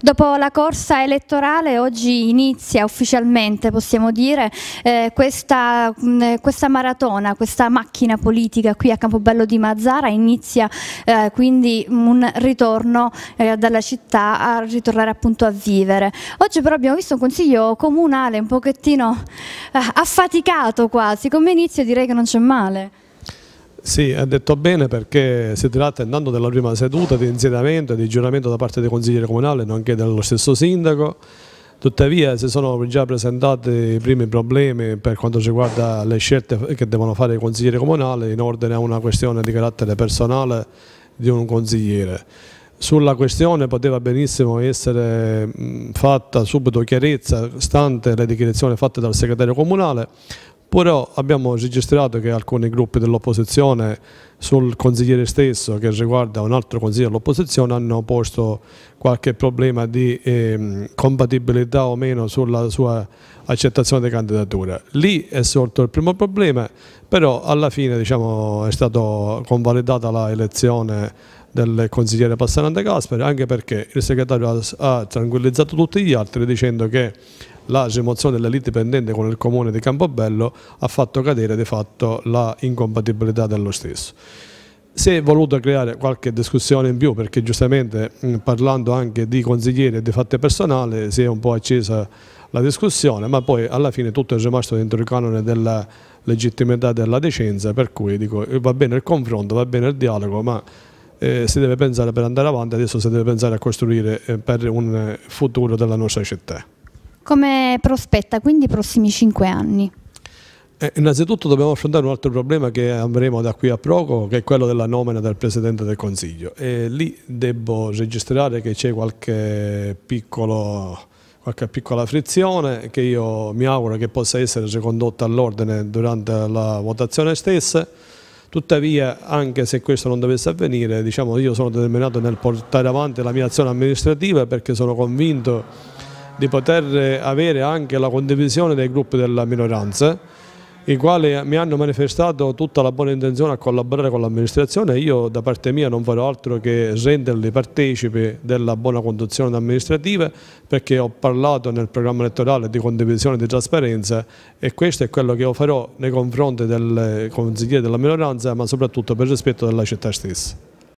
Dopo la corsa elettorale oggi inizia ufficialmente, possiamo dire, eh, questa, mh, questa, maratona, questa macchina politica qui a Campobello di Mazzara, inizia eh, quindi un ritorno eh, dalla città a ritornare appunto a vivere. Oggi però abbiamo visto un consiglio comunale un pochettino eh, affaticato quasi, come inizio direi che non c'è male. Sì, ha detto bene perché si tratta intanto della prima seduta di insediamento e di giuramento da parte dei consiglieri comunali nonché dello stesso sindaco. Tuttavia si sono già presentati i primi problemi per quanto riguarda le scelte che devono fare i consiglieri comunali in ordine a una questione di carattere personale di un consigliere. Sulla questione poteva benissimo essere fatta subito chiarezza, stante le dichiarazioni fatte dal segretario comunale, però abbiamo registrato che alcuni gruppi dell'opposizione sul consigliere stesso che riguarda un altro consigliere dell'opposizione hanno posto qualche problema di eh, compatibilità o meno sulla sua accettazione di candidatura. Lì è sorto il primo problema, però alla fine diciamo, è stata convalidata l'elezione del consigliere Passanante Gasperi, anche perché il segretario ha tranquillizzato tutti gli altri dicendo che la l'agemazione dell'elite pendente con il comune di Campobello ha fatto cadere di fatto la incompatibilità dello stesso. Si è voluto creare qualche discussione in più perché giustamente parlando anche di consiglieri e di fatte personali si è un po' accesa la discussione ma poi alla fine tutto è rimasto dentro il canone della legittimità della decenza per cui dico, eh, va bene il confronto, va bene il dialogo ma eh, si deve pensare per andare avanti, adesso si deve pensare a costruire eh, per un futuro della nostra città. Come prospetta quindi i prossimi cinque anni? Eh, innanzitutto dobbiamo affrontare un altro problema che avremo da qui a poco, che è quello della nomina del Presidente del Consiglio. E lì devo registrare che c'è qualche, qualche piccola frizione che io mi auguro che possa essere ricondotta all'ordine durante la votazione stessa. Tuttavia, anche se questo non dovesse avvenire, diciamo, io sono determinato nel portare avanti la mia azione amministrativa perché sono convinto di poter avere anche la condivisione dei gruppi della minoranza, i quali mi hanno manifestato tutta la buona intenzione a collaborare con l'amministrazione e io da parte mia non farò altro che renderli partecipi della buona conduzione amministrativa perché ho parlato nel programma elettorale di condivisione e di trasparenza e questo è quello che io farò nei confronti del consigliere della minoranza ma soprattutto per rispetto della città stessa.